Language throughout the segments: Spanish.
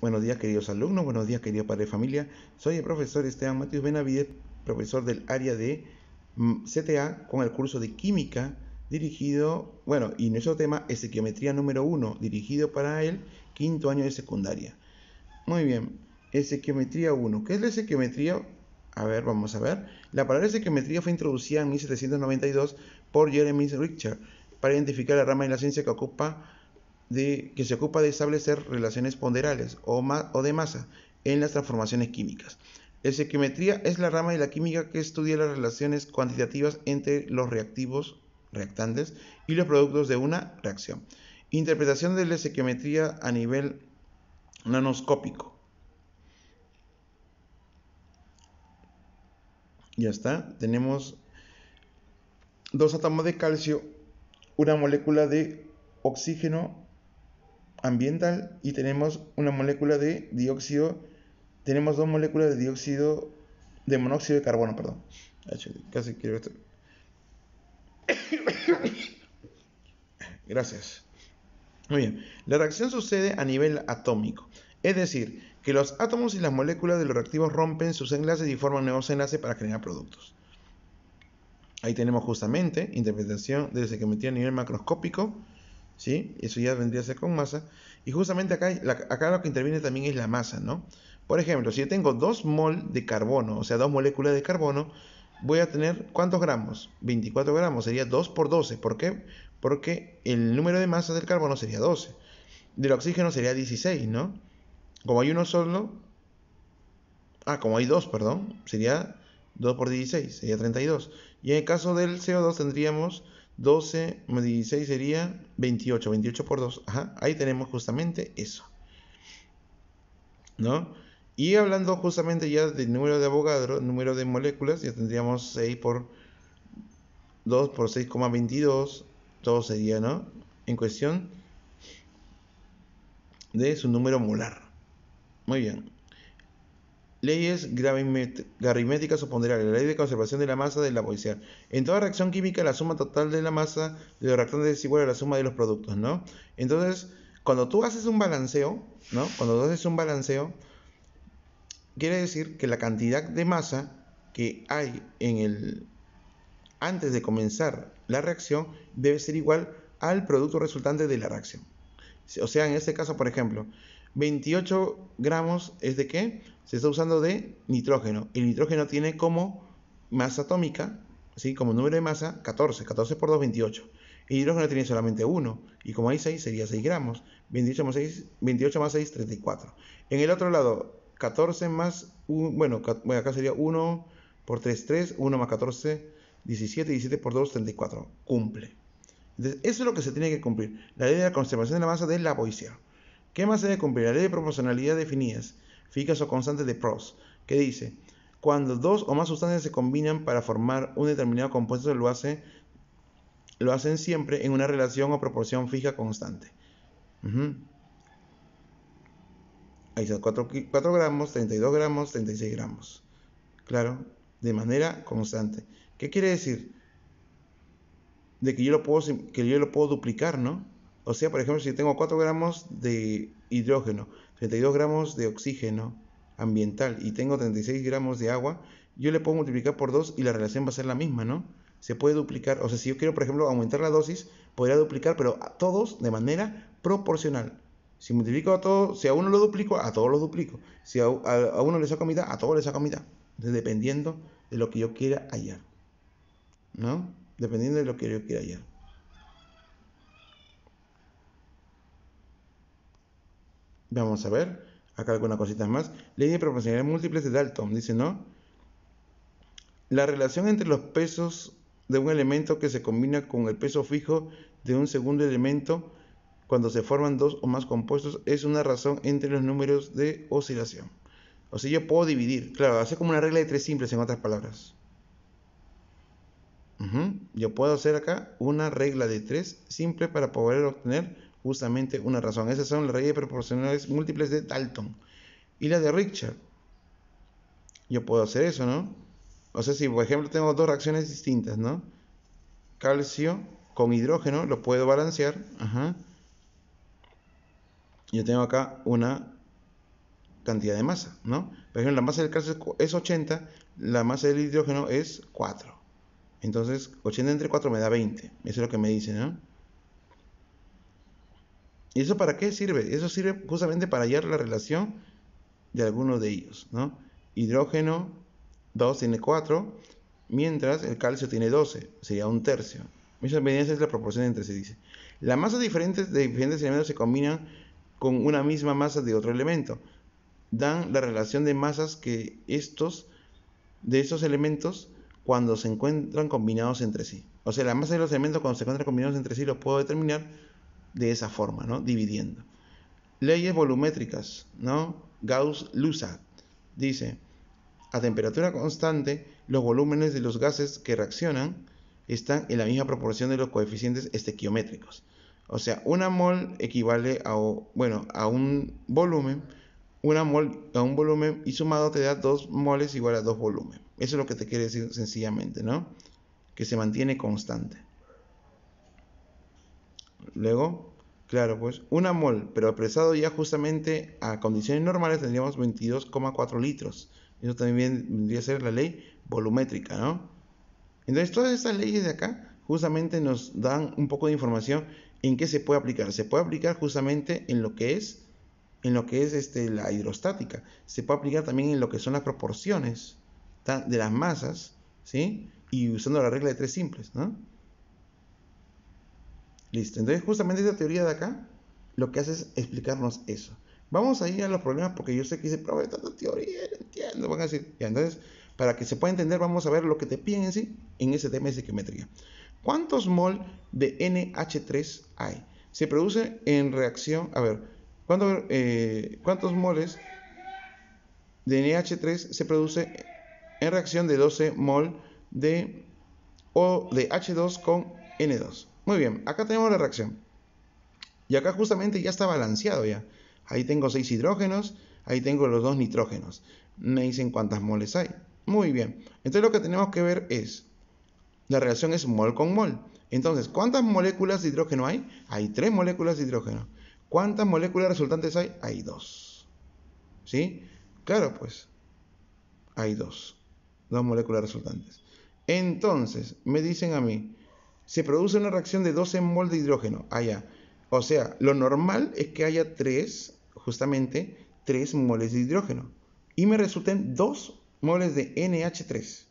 buenos días queridos alumnos, buenos días queridos padres de familia. Soy el profesor Esteban Matius Benavides, profesor del área de mm, CTA con el curso de química dirigido, bueno, y nuestro tema es Equiometría número 1, dirigido para el quinto año de secundaria. Muy bien, Esequiometría 1. ¿Qué es la Esequiometría? A ver, vamos a ver. La palabra Esequiometría fue introducida en 1792 por Jeremy Richard para identificar la rama de la ciencia que ocupa que se ocupa de establecer relaciones ponderales o, o de masa en las transformaciones químicas. La estequiometría es la rama de la química que estudia las relaciones cuantitativas entre los reactivos, reactantes y los productos de una reacción. Interpretación de la esequimetría a nivel nanoscópico. Ya está, tenemos dos átomos de calcio, una molécula de oxígeno ambiental y tenemos una molécula de dióxido, tenemos dos moléculas de dióxido, de monóxido de carbono, perdón. Casi quiero esto. Gracias. Muy bien, la reacción sucede a nivel atómico, es decir, que los átomos y las moléculas de los reactivos rompen sus enlaces y forman nuevos enlaces para generar productos. Ahí tenemos justamente interpretación desde que metí a nivel macroscópico, ¿sí? Eso ya vendría a ser con masa. Y justamente acá, acá lo que interviene también es la masa, ¿no? Por ejemplo, si yo tengo 2 mol de carbono, o sea, 2 moléculas de carbono, voy a tener ¿cuántos gramos? 24 gramos, sería 2 por 12. ¿Por qué? Porque el número de masa del carbono sería 12. Del oxígeno sería 16, ¿no? Como hay uno solo... Ah, como hay dos, perdón, sería 2 por 16, sería 32. Y en el caso del CO2 tendríamos 12 más 16 sería 28, 28 por 2. Ajá, ahí tenemos justamente eso. ¿No? Y hablando justamente ya del número de abogados, número de moléculas, ya tendríamos 6 por 2 por 6,22, todo sería, ¿no? En cuestión de su número molar. Muy bien. Leyes gravimétricas o La ley de conservación de la masa de la Lavoisier. En toda reacción química, la suma total de la masa de los reactantes es igual a la suma de los productos, ¿no? Entonces, cuando tú haces un balanceo, ¿no? Cuando tú haces un balanceo, quiere decir que la cantidad de masa que hay en el antes de comenzar la reacción debe ser igual al producto resultante de la reacción. O sea, en este caso, por ejemplo, 28 gramos es de qué? Se está usando de nitrógeno. El nitrógeno tiene como masa atómica, así como número de masa, 14. 14 por 2, 28. El hidrógeno tiene solamente 1. Y como hay 6, sería 6 gramos. 28 más 6, 28 6 34. En el otro lado, 14 más 1, bueno, acá sería 1 por 3, 3. 1 más 14, 17. 17 por 2, 34. Cumple. Entonces, eso es lo que se tiene que cumplir. La ley de la conservación de la masa de la poesía. ¿Qué más se La ley de proporcionalidad definidas, fijas o constantes de pros, que dice, cuando dos o más sustancias se combinan para formar un determinado compuesto, lo, lo hacen siempre en una relación o proporción fija constante. Ahí está, 4, gramos, 32 gramos, 36 gramos. Claro, de manera constante. ¿Qué quiere decir? De que yo lo puedo, que yo lo puedo duplicar, ¿no? O sea, por ejemplo, si tengo 4 gramos de hidrógeno, 32 gramos de oxígeno ambiental y tengo 36 gramos de agua, yo le puedo multiplicar por 2 y la relación va a ser la misma, ¿no? Se puede duplicar, o sea, si yo quiero, por ejemplo, aumentar la dosis, podría duplicar, pero a todos de manera proporcional. Si multiplico a todos, si a uno lo duplico, a todos lo duplico. Si a, uno le saco mitad, a todos le saco mitad. dependiendo de lo que yo quiera hallar. ¿No? Dependiendo de lo que yo quiera hallar. Vamos a ver. Acá algunas cositas más. Ley de proporcionalidad múltiples de Dalton. Dice, ¿no? La relación entre los pesos de un elemento que se combina con el peso fijo de un segundo elemento cuando se forman dos o más compuestos es una razón entre los números de oscilación. O sea, yo puedo dividir. Claro, hace como una regla de tres simples, en otras palabras. Yo puedo hacer acá una regla de tres simple para poder obtener justamente una razón. Esas son las leyes proporcionales múltiples de Dalton y la de Richard. Yo puedo hacer eso, ¿no? O sea, si por ejemplo tengo dos reacciones distintas, ¿no? Calcio con hidrógeno, lo puedo balancear. Ajá. Yo tengo acá una cantidad de masa, ¿no? Por ejemplo, la masa del calcio es 80, la masa del hidrógeno es 4. Entonces, 80 entre 4 me da 20. Eso es lo que me dice, ¿no? ¿Y eso para qué sirve? Eso sirve justamente para hallar la relación de algunos de ellos, ¿no? Hidrógeno 2 tiene 4, mientras el calcio tiene 12, sería un tercio. Esa es la proporción entre sí, dice. la masa diferentes de diferentes elementos se combinan con una misma masa de otro elemento. Dan la relación de masas que estos, de estos elementos, cuando se encuentran combinados entre sí. O sea, la masa de los elementos cuando se encuentran combinados entre sí los puedo determinar de esa forma, ¿no? Dividiendo. Leyes volumétricas, ¿no? Gauss-Lussac dice, a temperatura constante, los volúmenes de los gases que reaccionan están en la misma proporción de los coeficientes estequiométricos. O sea, una mol equivale a, bueno, a un volumen, una mol a un volumen y sumado te da dos moles igual a dos volúmenes. Eso es lo que te quiere decir sencillamente, ¿no? Que se mantiene constante. Luego, claro, pues una mol, pero apresado ya justamente a condiciones normales tendríamos 22,4 litros. Eso también vendría a ser la ley volumétrica, ¿no? Entonces, todas estas leyes de acá justamente nos dan un poco de información en qué se puede aplicar. Se puede aplicar justamente en lo que es en lo que es este, la hidrostática. Se puede aplicar también en lo que son las proporciones de las masas, ¿sí? Y usando la regla de tres simples, ¿no? Listo, entonces justamente esta teoría de acá lo que hace es explicarnos eso. Vamos a ir a los problemas porque yo sé que dice, profe, tanta teoría, no entiendo. Van a decir, ya, entonces, para que se pueda entender, vamos a ver lo que te piden en ese tema de psiquimetría. ¿Cuántos mol de NH3 hay? Se produce en reacción, a ver, eh, ¿cuántos moles de NH3 se produce en reacción de 12 mol de, o de H2 con N2? Muy bien, acá tenemos la reacción. Y acá justamente ya está balanceado ya. Ahí tengo 6 hidrógenos, ahí tengo los 2 nitrógenos. Me dicen cuántas moles hay. Muy bien, entonces lo que tenemos que ver es, la reacción es mol con mol. Entonces, ¿cuántas moléculas de hidrógeno hay? Hay 3 moléculas de hidrógeno. ¿Cuántas moléculas resultantes hay? Hay 2. ¿Sí? Claro, pues, hay 2. Dos. moléculas resultantes. Entonces, me dicen a mí, se produce una reacción de 12 mol de hidrógeno. Allá. Ah, o sea, lo normal es que haya 3, justamente 3 moles de hidrógeno. Y me resulten 2 moles de NH3.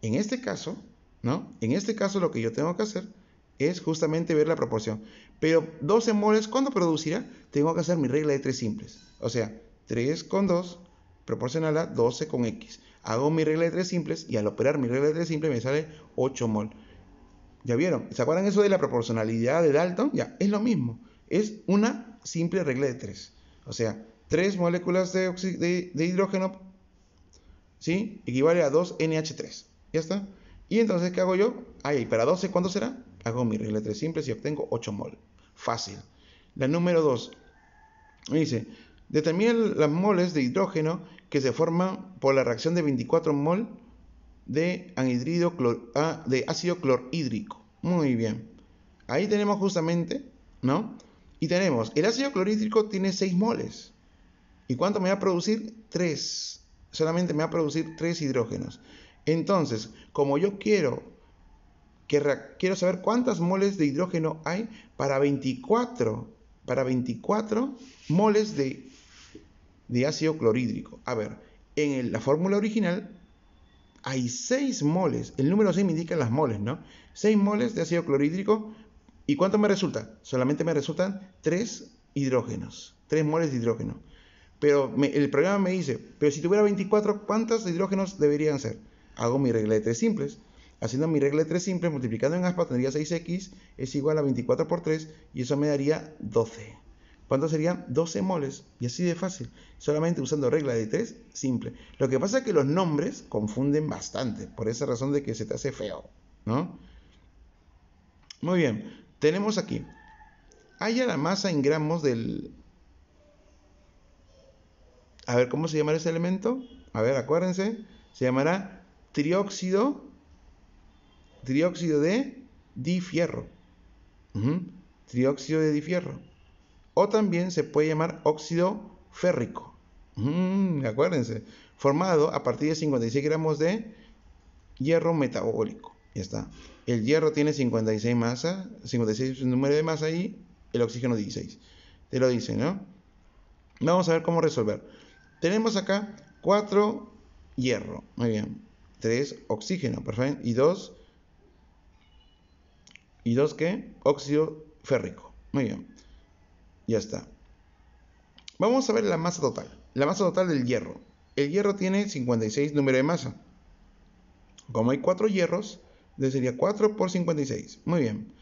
En este caso, ¿no? En este caso lo que yo tengo que hacer es justamente ver la proporción. Pero 12 moles, ¿cuándo producirá? Tengo que hacer mi regla de 3 simples. O sea, 3 con 2 proporcional a 12 con X. Hago mi regla de 3 simples y al operar mi regla de 3 simples me sale 8 mol. ¿Ya vieron? ¿Se acuerdan eso de la proporcionalidad de Dalton? Ya, es lo mismo. Es una simple regla de 3. O sea, tres moléculas de, de, hidrógeno, ¿sí? Equivale a 2NH3. ¿Ya está? Y entonces, ¿qué hago yo? Ahí, para 12, ¿cuánto será? Hago mi regla de tres simple y obtengo 8 mol. Fácil. La número 2. Me dice, determina las moles de hidrógeno que se forman por la reacción de 24 mol de, anhidrido ah, de ácido clorhídrico. Muy bien. Ahí tenemos justamente, ¿no? Y tenemos, el ácido clorhídrico tiene 6 moles. ¿Y cuánto me va a producir? 3. Solamente me va a producir 3 hidrógenos. Entonces, como yo quiero, quiero saber cuántas moles de hidrógeno hay para 24, para 24 moles de, de ácido clorhídrico. A ver, en la fórmula original hay 6 moles. El número 6 me indica las moles, ¿no? 6 moles de ácido clorhídrico. ¿Y cuánto me resulta? Solamente me resultan 3 hidrógenos. 3 moles de hidrógeno. Pero el programa me dice, pero si tuviera 24, ¿cuántos hidrógenos deberían ser? Hago mi regla de 3 simples. Haciendo mi regla de 3 simples, multiplicando en aspa, tendría 6x, es igual a 24 por 3, y eso me daría 12. ¿Cuánto serían? 12 moles. Y así de fácil. Solamente usando regla de 3, simple. Lo que pasa es que los nombres confunden bastante. Por esa razón de que se te hace feo. ¿No? Muy bien. Tenemos aquí. Haya la masa en gramos del... A ver, ¿cómo se llamará ese elemento? A ver, acuérdense. Se llamará trióxido. Trióxido de difierro. Trióxido de difierro o también se puede llamar óxido férrico. Mm, acuérdense, formado a partir de 56 gramos de hierro metabólico. Ya está. El hierro tiene 56 masa, 56 número de masa y el oxígeno 16. Te lo dice, ¿no? Vamos a ver cómo resolver. Tenemos acá 4 hierro, muy bien. 3 oxígeno, perfecto. Y 2 y 2 qué? Óxido férrico. Muy bien. Ya está. Vamos a ver la masa total. La masa total del hierro. El hierro tiene 56 número de masa. Como hay 4 hierros, sería 4 por 56. Muy bien.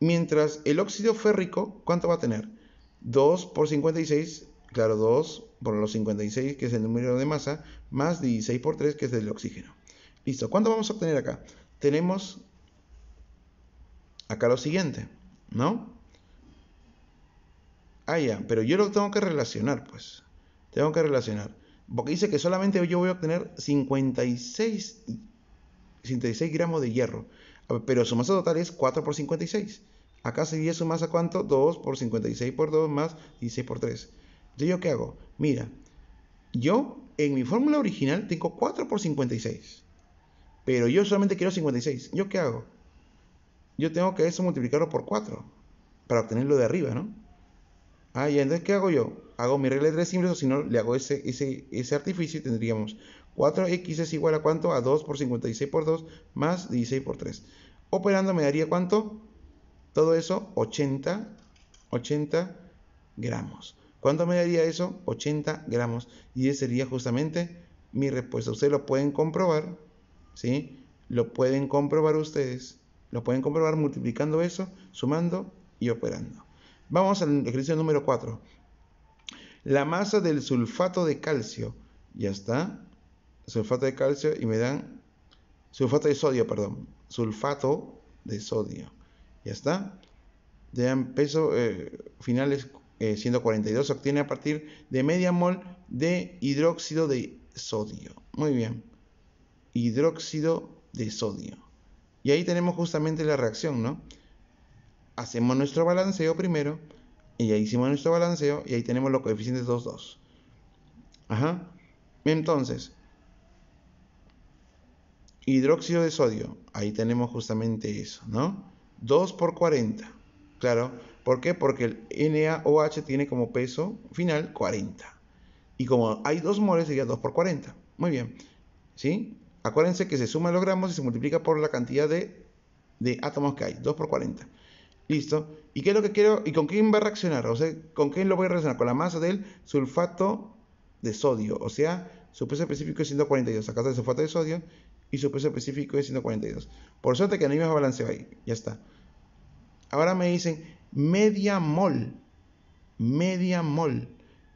Mientras el óxido férrico, ¿cuánto va a tener? 2 por 56, claro, 2 por los 56, que es el número de masa, más 16 por 3, que es el oxígeno. Listo. ¿Cuánto vamos a obtener acá? Tenemos acá lo siguiente, ¿no? Ah, ya, pero yo lo tengo que relacionar, pues. Tengo que relacionar. Porque dice que solamente yo voy a obtener 56, 56 gramos de hierro. Pero su masa total es 4 por 56. Acá sería su masa cuánto? 2 por 56 por 2 más 16 por 3. Entonces, ¿yo qué hago? Mira, yo en mi fórmula original tengo 4 por 56. Pero yo solamente quiero 56. ¿Yo qué hago? Yo tengo que eso multiplicarlo por 4 para obtener lo de arriba, ¿no? Ah, ¿y entonces, ¿qué hago yo? Hago mi regla de tres simples o si no, le hago ese, ese, ese artificio y tendríamos 4x es igual a cuánto? A 2 por 56 por 2 más 16 por 3. Operando me daría cuánto? Todo eso, 80, 80 gramos. ¿Cuánto me daría eso? 80 gramos. Y ese sería justamente mi respuesta. Ustedes lo pueden comprobar, ¿sí? Lo pueden comprobar ustedes. Lo pueden comprobar multiplicando eso, sumando y operando. Vamos al ejercicio número 4. La masa del sulfato de calcio. Ya está. Sulfato de calcio y me dan sulfato de sodio, perdón. Sulfato de sodio. Ya está. dan peso eh, final es 142. Eh, se obtiene a partir de media mol de hidróxido de sodio. Muy bien. Hidróxido de sodio. Y ahí tenemos justamente la reacción, ¿no? hacemos nuestro balanceo primero y ahí hicimos nuestro balanceo y ahí tenemos los coeficientes 2, 2. Ajá. Entonces, hidróxido de sodio, ahí tenemos justamente eso, ¿no? 2 por 40. Claro, ¿por qué? Porque el NaOH tiene como peso final 40. Y como hay 2 moles, sería 2 por 40. Muy bien. ¿Sí? Acuérdense que se suma los gramos y se multiplica por la cantidad de, de átomos que hay, 2 por 40. Listo. ¿Y qué es lo que quiero? ¿Y con quién va a reaccionar? O sea, ¿con quién lo voy a reaccionar? Con la masa del sulfato de sodio. O sea, su peso específico es 142. Acá está el sulfato de sodio y su peso específico es 142. Por suerte que no hay más balanceo ahí. Ya está. Ahora me dicen media mol. Media mol.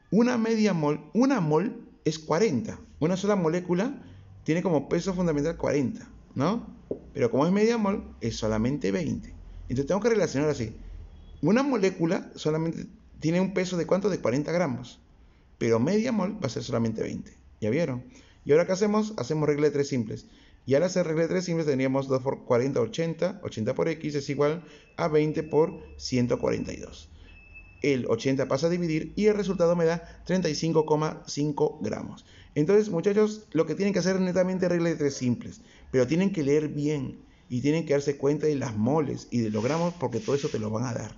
Una media mol. Una mol es 40. Una sola molécula tiene como peso fundamental 40, ¿no? Pero como es media mol, es solamente 20. Entonces tengo que relacionar así. Una molécula solamente tiene un peso de cuánto? De 40 gramos. Pero media mol va a ser solamente 20. ¿Ya vieron? Y ahora qué hacemos? Hacemos regla de tres simples. Y al hacer regla de tres simples tendríamos 2 por 40, 80. 80 por x es igual a 20 por 142. El 80 pasa a dividir y el resultado me da 35,5 gramos. Entonces, muchachos, lo que tienen que hacer es netamente regla de tres simples. Pero tienen que leer bien y tienen que darse cuenta de las moles y de los gramos porque todo eso te lo van a dar.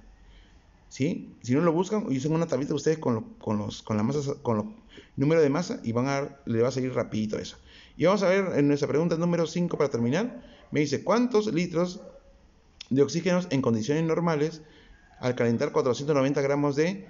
Si no lo buscan, usen una tablita ustedes con, con, los, con con número de masa y van a, le va a salir rapidito eso. Y vamos a ver en nuestra pregunta número 5 para terminar. Me dice, ¿cuántos litros de oxígeno en condiciones normales al calentar 490 gramos de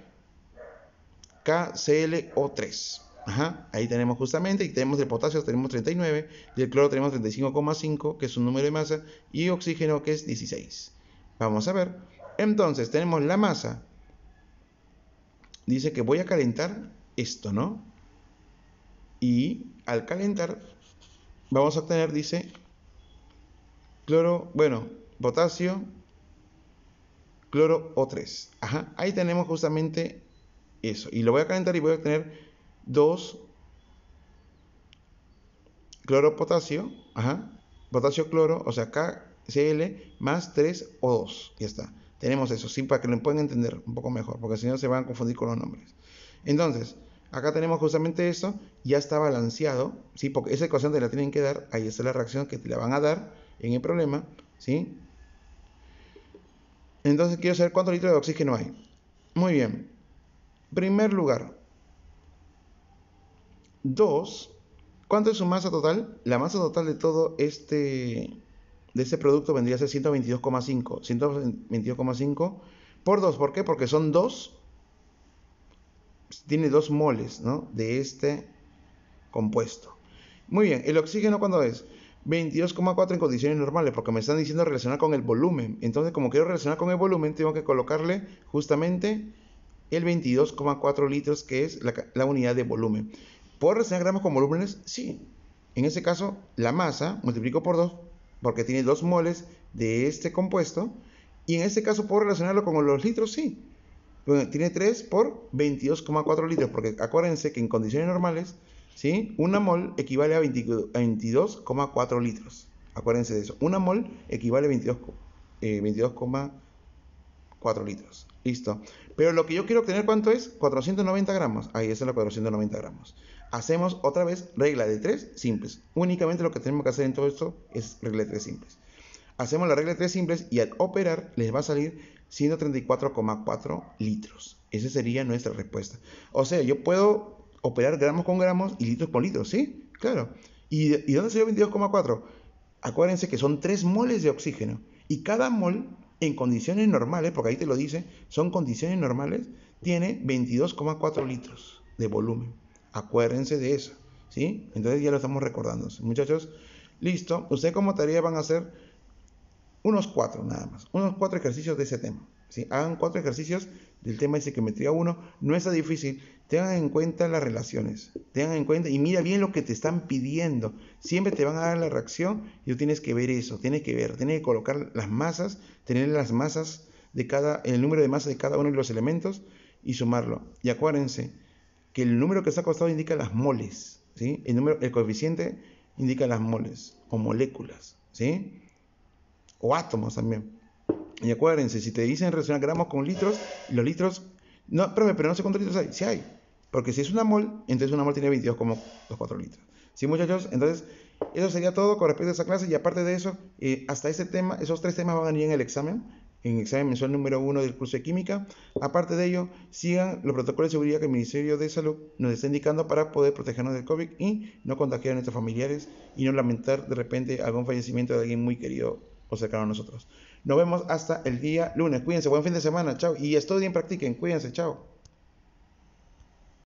KClO3? Ajá, ahí tenemos justamente, y tenemos el potasio, tenemos 39, y el cloro tenemos 35,5, que es un número de masa, y oxígeno, que es 16. Vamos a ver. Entonces, tenemos la masa. Dice que voy a calentar esto, ¿no? Y al calentar, vamos a obtener, dice, cloro, bueno, potasio, cloro O3. Ajá, ahí tenemos justamente eso. Y lo voy a calentar y voy a obtener 2 cloro potasio potasio cloro, o sea, KCl más 3 O2. Ya está. Tenemos eso, sí, para que lo puedan entender un poco mejor, porque si no se van a confundir con los nombres. Entonces, acá tenemos justamente eso, ya está balanceado, sí, porque esa ecuación te la tienen que dar, ahí está la reacción que te la van a dar en el problema, ¿sí? Entonces quiero saber cuánto litro de oxígeno hay. Muy bien. Primer lugar, 2, ¿cuánto es su masa total? La masa total de todo este, de este producto vendría a ser 122,5. 122,5 por 2, ¿por qué? Porque son 2, tiene 2 moles de este compuesto. Muy bien, ¿el oxígeno cuánto es? 22,4 en condiciones normales, porque me están diciendo relacionar con el volumen. Entonces, como quiero relacionar con el volumen, tengo que colocarle justamente el 22,4 litros, que es la, unidad de volumen. ¿Puedo relacionar gramos con volúmenes? Sí. En ese caso, la masa multiplico por 2 porque tiene 2 moles de este compuesto. Y en este caso, ¿puedo relacionarlo con los litros? Sí. tiene 3 por 22,4 litros, porque acuérdense que en condiciones normales, ¿sí? Una mol equivale a 22,4 litros. Acuérdense de eso. Una mol equivale a 22,4 eh, litros. Listo. Pero lo que yo quiero obtener, ¿cuánto es? 490 gramos. Ahí es la 490 gramos hacemos otra vez regla de 3 simples. Únicamente lo que tenemos que hacer en todo esto es regla de 3 simples. Hacemos la regla de 3 simples y al operar les va a salir 134,4 litros. Esa sería nuestra respuesta. O sea, yo puedo operar gramos con gramos y litros con litros, ¿sí? Claro. ¿Y, dónde salió 22,4? Acuérdense que son 3 moles de oxígeno. Y cada mol, en condiciones normales, porque ahí te lo dice, son condiciones normales, tiene 22,4 litros de volumen. Acuérdense de eso, ¿sí? Entonces ya lo estamos recordando. Muchachos, listo. Ustedes como tarea van a hacer unos cuatro nada más, unos cuatro ejercicios de ese tema. Si Hagan cuatro ejercicios del tema de psicometría 1. No es difícil. Tengan en cuenta las relaciones. Tengan en cuenta y mira bien lo que te están pidiendo. Siempre te van a dar la reacción y tú tienes que ver eso. Tienes que ver, tienes que colocar las masas, tener las masas de cada, el número de masas de cada uno de los elementos y sumarlo. Y acuérdense, que el número que ha acostado indica las moles, ¿sí? El, número, el coeficiente indica las moles o moléculas, ¿sí? O átomos también. Y acuérdense, si te dicen relacionar gramos con litros, los litros... No, pero no sé cuántos litros hay. Sí hay. Porque si es una mol, entonces una mol tiene 22,24 litros. ¿Sí, muchachos? Entonces, eso sería todo con respecto a esa clase. Y aparte de eso, eh, hasta ese tema, esos tres temas van a venir en el examen en el examen mensual número uno del curso de química. Aparte de ello, sigan los protocolos de seguridad que el Ministerio de Salud nos está indicando para poder protegernos del COVID y no contagiar a nuestros familiares y no lamentar de repente algún fallecimiento de alguien muy querido o cercano a nosotros. Nos vemos hasta el día lunes. Cuídense, buen fin de semana, chao. Y estudien, practiquen, cuídense, chao.